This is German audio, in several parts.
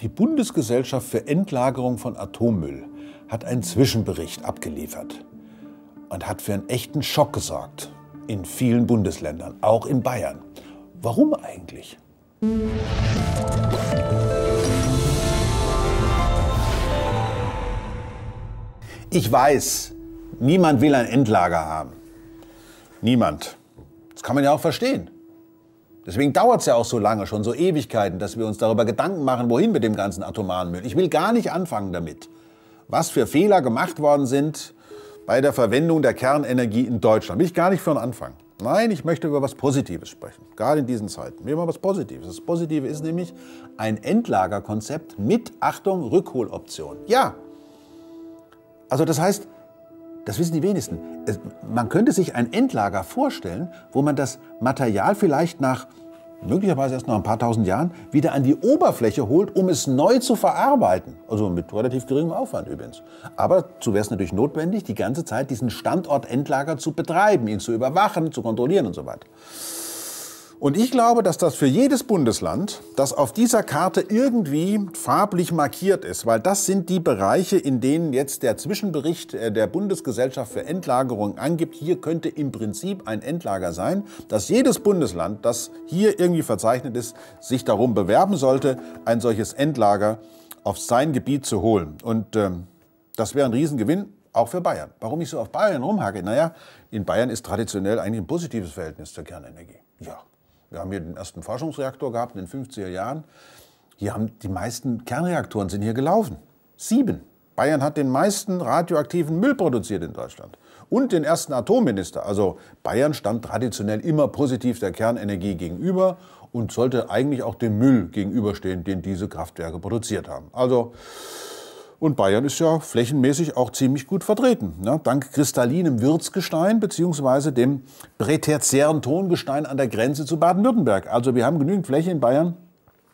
Die Bundesgesellschaft für Endlagerung von Atommüll hat einen Zwischenbericht abgeliefert und hat für einen echten Schock gesorgt in vielen Bundesländern, auch in Bayern. Warum eigentlich? Ich weiß, niemand will ein Endlager haben. Niemand. Das kann man ja auch verstehen. Deswegen dauert es ja auch so lange, schon so Ewigkeiten, dass wir uns darüber Gedanken machen, wohin mit dem ganzen atomaren Müll. Ich will gar nicht anfangen damit, was für Fehler gemacht worden sind bei der Verwendung der Kernenergie in Deutschland. Will ich gar nicht für einen Anfang. Nein, ich möchte über was Positives sprechen, gerade in diesen Zeiten. Wir mal was Positives. Das Positive ist nämlich ein Endlagerkonzept mit, Achtung, Rückholoption. Ja, also das heißt, das wissen die wenigsten. Es, man könnte sich ein Endlager vorstellen, wo man das Material vielleicht nach möglicherweise erst noch ein paar tausend Jahren wieder an die Oberfläche holt, um es neu zu verarbeiten. Also mit relativ geringem Aufwand übrigens. Aber dazu wäre es natürlich notwendig, die ganze Zeit diesen Standort Endlager zu betreiben, ihn zu überwachen, zu kontrollieren und so weiter. Und ich glaube, dass das für jedes Bundesland, das auf dieser Karte irgendwie farblich markiert ist, weil das sind die Bereiche, in denen jetzt der Zwischenbericht äh, der Bundesgesellschaft für Endlagerung angibt, hier könnte im Prinzip ein Endlager sein, dass jedes Bundesland, das hier irgendwie verzeichnet ist, sich darum bewerben sollte, ein solches Endlager auf sein Gebiet zu holen. Und ähm, das wäre ein Riesengewinn, auch für Bayern. Warum ich so auf Bayern rumhacke? Naja, in Bayern ist traditionell eigentlich ein positives Verhältnis zur Kernenergie. Ja, wir haben hier den ersten Forschungsreaktor gehabt in den 50er Jahren. Hier haben die meisten Kernreaktoren sind hier gelaufen. Sieben. Bayern hat den meisten radioaktiven Müll produziert in Deutschland und den ersten Atomminister. Also Bayern stand traditionell immer positiv der Kernenergie gegenüber und sollte eigentlich auch dem Müll gegenüberstehen, den diese Kraftwerke produziert haben. Also und Bayern ist ja flächenmäßig auch ziemlich gut vertreten. Ne? Dank kristallinem Würzgestein bzw. dem prätertiären Tongestein an der Grenze zu Baden-Württemberg. Also wir haben genügend Fläche in Bayern.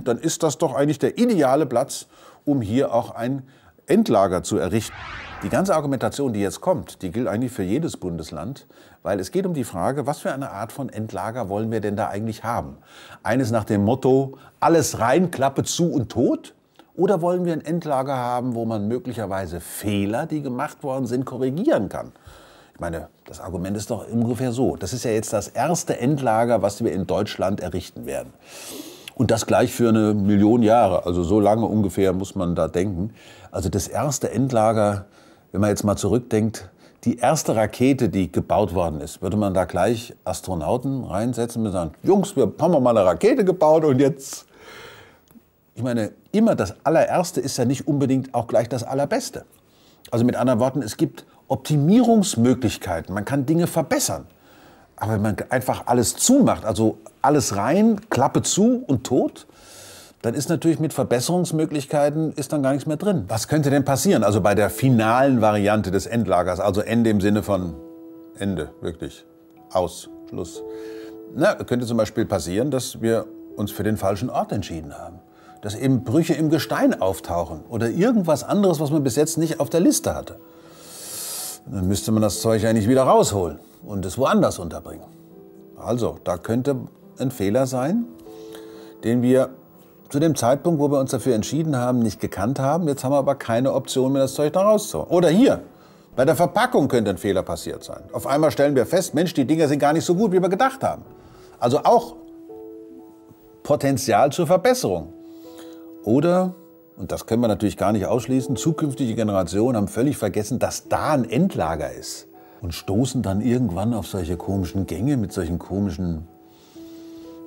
Dann ist das doch eigentlich der ideale Platz, um hier auch ein Endlager zu errichten. Die ganze Argumentation, die jetzt kommt, die gilt eigentlich für jedes Bundesland, weil es geht um die Frage, was für eine Art von Endlager wollen wir denn da eigentlich haben? Eines nach dem Motto, alles rein, Klappe zu und tot? Oder wollen wir ein Endlager haben, wo man möglicherweise Fehler, die gemacht worden sind, korrigieren kann? Ich meine, das Argument ist doch ungefähr so. Das ist ja jetzt das erste Endlager, was wir in Deutschland errichten werden. Und das gleich für eine Million Jahre. Also so lange ungefähr muss man da denken. Also das erste Endlager, wenn man jetzt mal zurückdenkt, die erste Rakete, die gebaut worden ist, würde man da gleich Astronauten reinsetzen und sagen, Jungs, wir haben mal eine Rakete gebaut und jetzt ich meine, immer das allererste ist ja nicht unbedingt auch gleich das allerbeste. Also mit anderen Worten, es gibt Optimierungsmöglichkeiten. Man kann Dinge verbessern. Aber wenn man einfach alles zumacht, also alles rein, Klappe zu und tot, dann ist natürlich mit Verbesserungsmöglichkeiten ist dann gar nichts mehr drin. Was könnte denn passieren? Also bei der finalen Variante des Endlagers, also Ende im Sinne von Ende, wirklich. Aus, Schluss. Na, könnte zum Beispiel passieren, dass wir uns für den falschen Ort entschieden haben dass eben Brüche im Gestein auftauchen oder irgendwas anderes, was man bis jetzt nicht auf der Liste hatte. Dann müsste man das Zeug eigentlich wieder rausholen und es woanders unterbringen. Also, da könnte ein Fehler sein, den wir zu dem Zeitpunkt, wo wir uns dafür entschieden haben, nicht gekannt haben. Jetzt haben wir aber keine Option mehr, das Zeug da rauszuholen. Oder hier, bei der Verpackung könnte ein Fehler passiert sein. Auf einmal stellen wir fest, Mensch, die Dinger sind gar nicht so gut, wie wir gedacht haben. Also auch Potenzial zur Verbesserung. Oder, und das können wir natürlich gar nicht ausschließen, zukünftige Generationen haben völlig vergessen, dass da ein Endlager ist und stoßen dann irgendwann auf solche komischen Gänge mit solchen komischen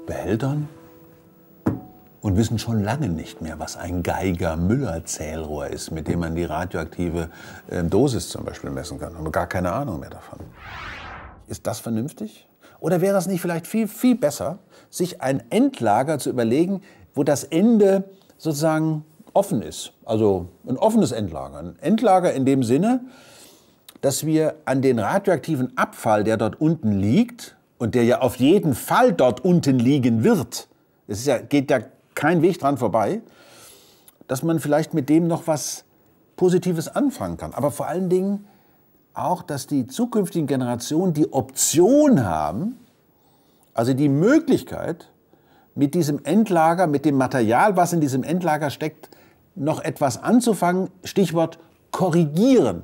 Behältern und wissen schon lange nicht mehr, was ein Geiger-Müller-Zählrohr ist, mit dem man die radioaktive ähm, Dosis zum Beispiel messen kann. Haben gar keine Ahnung mehr davon. Ist das vernünftig? Oder wäre es nicht vielleicht viel, viel besser, sich ein Endlager zu überlegen, wo das Ende sozusagen offen ist. Also ein offenes Endlager. Ein Endlager in dem Sinne, dass wir an den radioaktiven Abfall, der dort unten liegt und der ja auf jeden Fall dort unten liegen wird, es ja, geht ja kein Weg dran vorbei, dass man vielleicht mit dem noch was Positives anfangen kann. Aber vor allen Dingen auch, dass die zukünftigen Generationen die Option haben, also die Möglichkeit, mit diesem Endlager, mit dem Material, was in diesem Endlager steckt, noch etwas anzufangen. Stichwort korrigieren.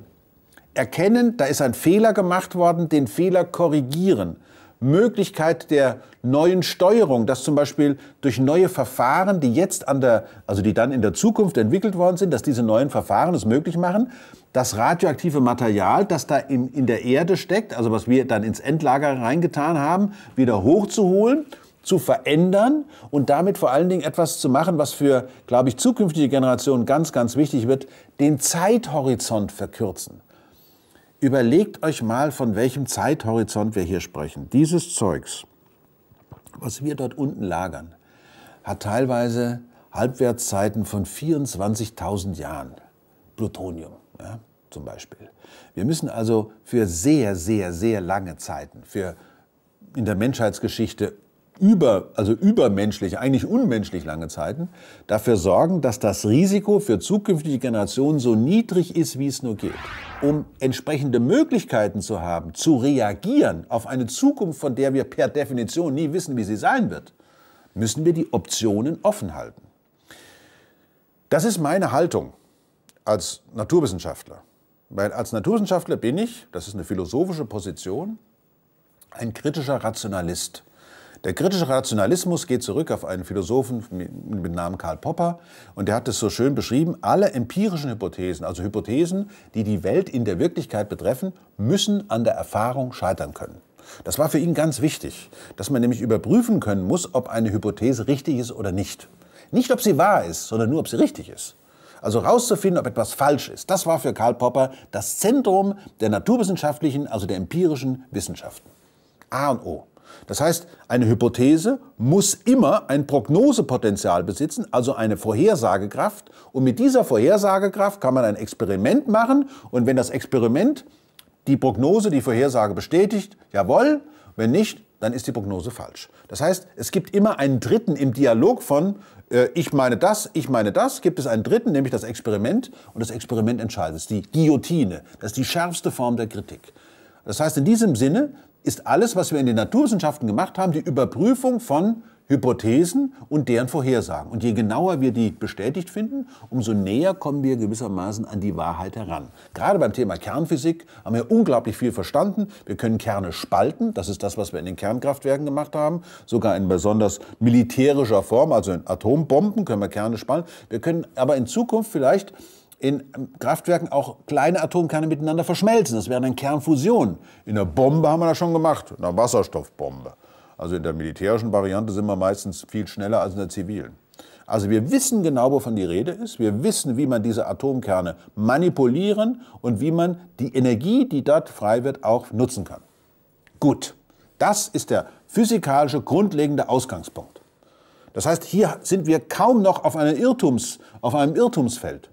Erkennen, da ist ein Fehler gemacht worden, den Fehler korrigieren. Möglichkeit der neuen Steuerung, dass zum Beispiel durch neue Verfahren, die jetzt an der, also die dann in der Zukunft entwickelt worden sind, dass diese neuen Verfahren es möglich machen, das radioaktive Material, das da in, in der Erde steckt, also was wir dann ins Endlager reingetan haben, wieder hochzuholen zu verändern und damit vor allen Dingen etwas zu machen, was für, glaube ich, zukünftige Generationen ganz, ganz wichtig wird, den Zeithorizont verkürzen. Überlegt euch mal, von welchem Zeithorizont wir hier sprechen. Dieses Zeugs, was wir dort unten lagern, hat teilweise Halbwertszeiten von 24.000 Jahren. Plutonium ja, zum Beispiel. Wir müssen also für sehr, sehr, sehr lange Zeiten, für in der Menschheitsgeschichte über, also übermenschlich, eigentlich unmenschlich lange Zeiten, dafür sorgen, dass das Risiko für zukünftige Generationen so niedrig ist, wie es nur geht. Um entsprechende Möglichkeiten zu haben, zu reagieren auf eine Zukunft, von der wir per Definition nie wissen, wie sie sein wird, müssen wir die Optionen offen halten. Das ist meine Haltung als Naturwissenschaftler. Weil als Naturwissenschaftler bin ich, das ist eine philosophische Position, ein kritischer Rationalist. Der kritische Rationalismus geht zurück auf einen Philosophen mit Namen Karl Popper und der hat es so schön beschrieben, alle empirischen Hypothesen, also Hypothesen, die die Welt in der Wirklichkeit betreffen, müssen an der Erfahrung scheitern können. Das war für ihn ganz wichtig, dass man nämlich überprüfen können muss, ob eine Hypothese richtig ist oder nicht. Nicht, ob sie wahr ist, sondern nur, ob sie richtig ist. Also rauszufinden, ob etwas falsch ist, das war für Karl Popper das Zentrum der naturwissenschaftlichen, also der empirischen Wissenschaften. A und O. Das heißt, eine Hypothese muss immer ein Prognosepotenzial besitzen, also eine Vorhersagekraft. Und mit dieser Vorhersagekraft kann man ein Experiment machen. Und wenn das Experiment die Prognose, die Vorhersage bestätigt, jawohl, wenn nicht, dann ist die Prognose falsch. Das heißt, es gibt immer einen Dritten im Dialog von äh, ich meine das, ich meine das, gibt es einen Dritten, nämlich das Experiment. Und das Experiment entscheidet. Das ist die Guillotine. Das ist die schärfste Form der Kritik. Das heißt, in diesem Sinne ist alles, was wir in den Naturwissenschaften gemacht haben, die Überprüfung von Hypothesen und deren Vorhersagen. Und je genauer wir die bestätigt finden, umso näher kommen wir gewissermaßen an die Wahrheit heran. Gerade beim Thema Kernphysik haben wir unglaublich viel verstanden. Wir können Kerne spalten, das ist das, was wir in den Kernkraftwerken gemacht haben, sogar in besonders militärischer Form, also in Atombomben können wir Kerne spalten. Wir können aber in Zukunft vielleicht in ähm, Kraftwerken auch kleine Atomkerne miteinander verschmelzen. Das wäre dann Kernfusion. In der Bombe haben wir das schon gemacht, in einer Wasserstoffbombe. Also in der militärischen Variante sind wir meistens viel schneller als in der zivilen. Also wir wissen genau, wovon die Rede ist. Wir wissen, wie man diese Atomkerne manipulieren und wie man die Energie, die dort frei wird, auch nutzen kann. Gut, das ist der physikalische grundlegende Ausgangspunkt. Das heißt, hier sind wir kaum noch auf, Irrtums, auf einem Irrtumsfeld.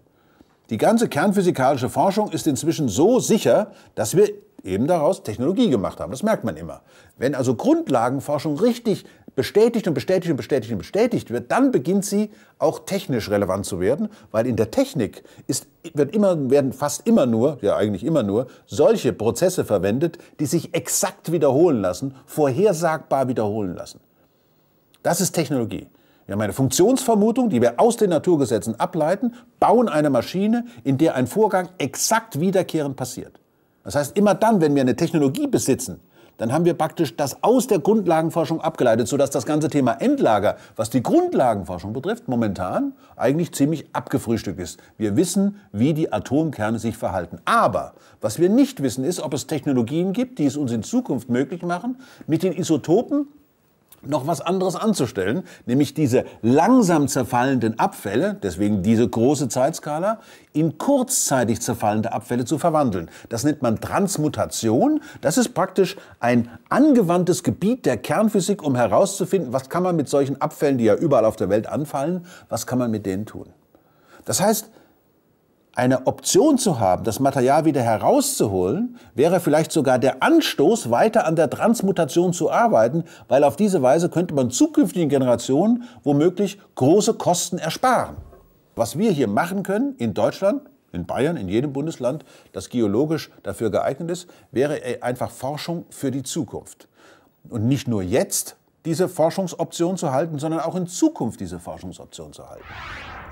Die ganze kernphysikalische Forschung ist inzwischen so sicher, dass wir eben daraus Technologie gemacht haben. Das merkt man immer. Wenn also Grundlagenforschung richtig bestätigt und bestätigt und bestätigt und bestätigt wird, dann beginnt sie auch technisch relevant zu werden, weil in der Technik ist, wird immer, werden fast immer nur, ja eigentlich immer nur, solche Prozesse verwendet, die sich exakt wiederholen lassen, vorhersagbar wiederholen lassen. Das ist Technologie. Wir haben eine Funktionsvermutung, die wir aus den Naturgesetzen ableiten, bauen eine Maschine, in der ein Vorgang exakt wiederkehrend passiert. Das heißt, immer dann, wenn wir eine Technologie besitzen, dann haben wir praktisch das aus der Grundlagenforschung abgeleitet, sodass das ganze Thema Endlager, was die Grundlagenforschung betrifft, momentan eigentlich ziemlich abgefrühstückt ist. Wir wissen, wie die Atomkerne sich verhalten. Aber was wir nicht wissen, ist, ob es Technologien gibt, die es uns in Zukunft möglich machen, mit den Isotopen noch was anderes anzustellen, nämlich diese langsam zerfallenden Abfälle, deswegen diese große Zeitskala, in kurzzeitig zerfallende Abfälle zu verwandeln. Das nennt man Transmutation. Das ist praktisch ein angewandtes Gebiet der Kernphysik, um herauszufinden, was kann man mit solchen Abfällen, die ja überall auf der Welt anfallen, was kann man mit denen tun. Das heißt, eine Option zu haben, das Material wieder herauszuholen, wäre vielleicht sogar der Anstoß, weiter an der Transmutation zu arbeiten, weil auf diese Weise könnte man zukünftigen Generationen womöglich große Kosten ersparen. Was wir hier machen können in Deutschland, in Bayern, in jedem Bundesland, das geologisch dafür geeignet ist, wäre einfach Forschung für die Zukunft. Und nicht nur jetzt diese Forschungsoption zu halten, sondern auch in Zukunft diese Forschungsoption zu halten.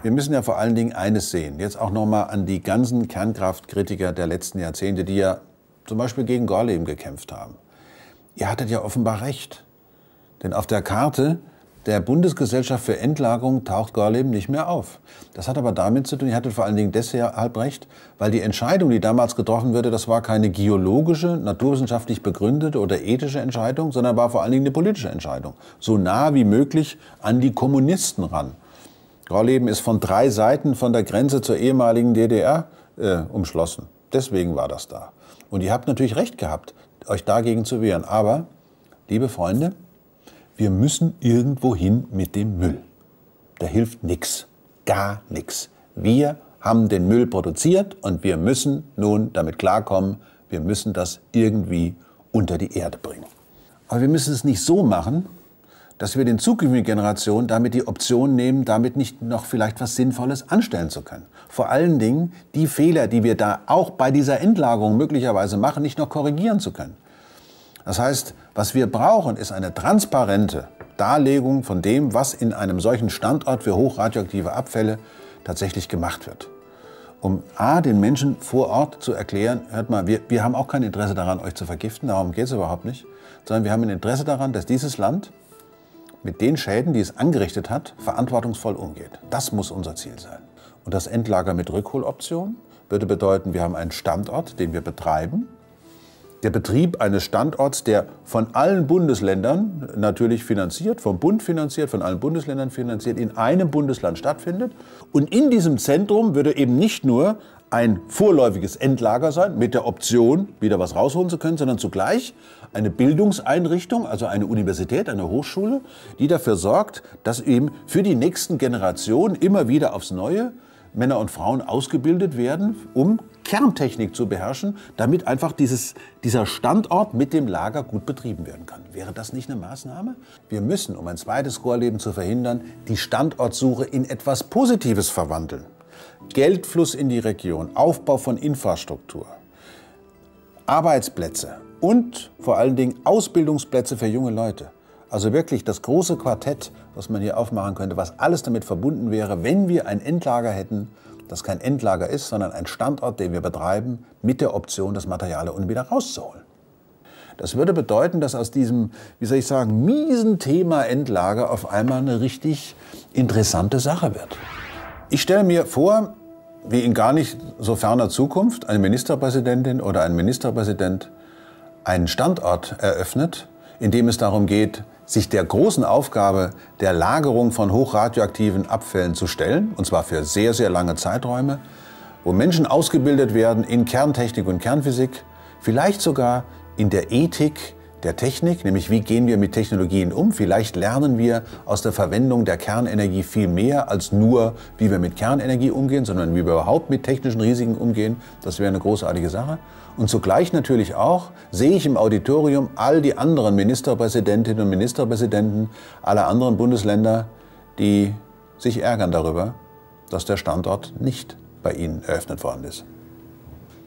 Wir müssen ja vor allen Dingen eines sehen. Jetzt auch nochmal an die ganzen Kernkraftkritiker der letzten Jahrzehnte, die ja zum Beispiel gegen Gorleben gekämpft haben. Ihr hattet ja offenbar recht. Denn auf der Karte der Bundesgesellschaft für Endlagerung taucht Gorleben nicht mehr auf. Das hat aber damit zu tun, ihr hattet vor allen Dingen deshalb recht, weil die Entscheidung, die damals getroffen wurde, das war keine geologische, naturwissenschaftlich begründete oder ethische Entscheidung, sondern war vor allen Dingen eine politische Entscheidung. So nah wie möglich an die Kommunisten ran. Grauleben ist von drei Seiten von der Grenze zur ehemaligen DDR äh, umschlossen. Deswegen war das da. Und ihr habt natürlich recht gehabt, euch dagegen zu wehren. Aber, liebe Freunde, wir müssen irgendwo hin mit dem Müll. Da hilft nichts, gar nichts. Wir haben den Müll produziert und wir müssen nun damit klarkommen, wir müssen das irgendwie unter die Erde bringen. Aber wir müssen es nicht so machen, dass wir den zukünftigen Generationen damit die Option nehmen, damit nicht noch vielleicht was Sinnvolles anstellen zu können. Vor allen Dingen die Fehler, die wir da auch bei dieser Endlagerung möglicherweise machen, nicht noch korrigieren zu können. Das heißt, was wir brauchen, ist eine transparente Darlegung von dem, was in einem solchen Standort für hochradioaktive Abfälle tatsächlich gemacht wird. Um A, den Menschen vor Ort zu erklären, hört mal, wir, wir haben auch kein Interesse daran, euch zu vergiften, darum geht es überhaupt nicht, sondern wir haben ein Interesse daran, dass dieses Land mit den Schäden, die es angerichtet hat, verantwortungsvoll umgeht. Das muss unser Ziel sein. Und das Endlager mit Rückholoption würde bedeuten, wir haben einen Standort, den wir betreiben. Der Betrieb eines Standorts, der von allen Bundesländern natürlich finanziert, vom Bund finanziert, von allen Bundesländern finanziert, in einem Bundesland stattfindet. Und in diesem Zentrum würde eben nicht nur ein vorläufiges Endlager sein, mit der Option, wieder was rausholen zu können, sondern zugleich eine Bildungseinrichtung, also eine Universität, eine Hochschule, die dafür sorgt, dass eben für die nächsten Generationen immer wieder aufs Neue Männer und Frauen ausgebildet werden, um Kerntechnik zu beherrschen, damit einfach dieses, dieser Standort mit dem Lager gut betrieben werden kann. Wäre das nicht eine Maßnahme? Wir müssen, um ein zweites Chorleben zu verhindern, die Standortsuche in etwas Positives verwandeln. Geldfluss in die Region, Aufbau von Infrastruktur, Arbeitsplätze und vor allen Dingen Ausbildungsplätze für junge Leute. Also wirklich das große Quartett, was man hier aufmachen könnte, was alles damit verbunden wäre, wenn wir ein Endlager hätten, das kein Endlager ist, sondern ein Standort, den wir betreiben, mit der Option, das Material unten wieder rauszuholen. Das würde bedeuten, dass aus diesem, wie soll ich sagen, miesen Thema Endlager auf einmal eine richtig interessante Sache wird. Ich stelle mir vor, wie in gar nicht so ferner Zukunft eine Ministerpräsidentin oder ein Ministerpräsident einen Standort eröffnet, in dem es darum geht, sich der großen Aufgabe der Lagerung von hochradioaktiven Abfällen zu stellen, und zwar für sehr, sehr lange Zeiträume, wo Menschen ausgebildet werden in Kerntechnik und Kernphysik, vielleicht sogar in der Ethik der Technik, nämlich wie gehen wir mit Technologien um. Vielleicht lernen wir aus der Verwendung der Kernenergie viel mehr als nur, wie wir mit Kernenergie umgehen, sondern wie wir überhaupt mit technischen Risiken umgehen. Das wäre eine großartige Sache. Und zugleich natürlich auch sehe ich im Auditorium all die anderen Ministerpräsidentinnen und Ministerpräsidenten aller anderen Bundesländer, die sich ärgern darüber, dass der Standort nicht bei ihnen eröffnet worden ist.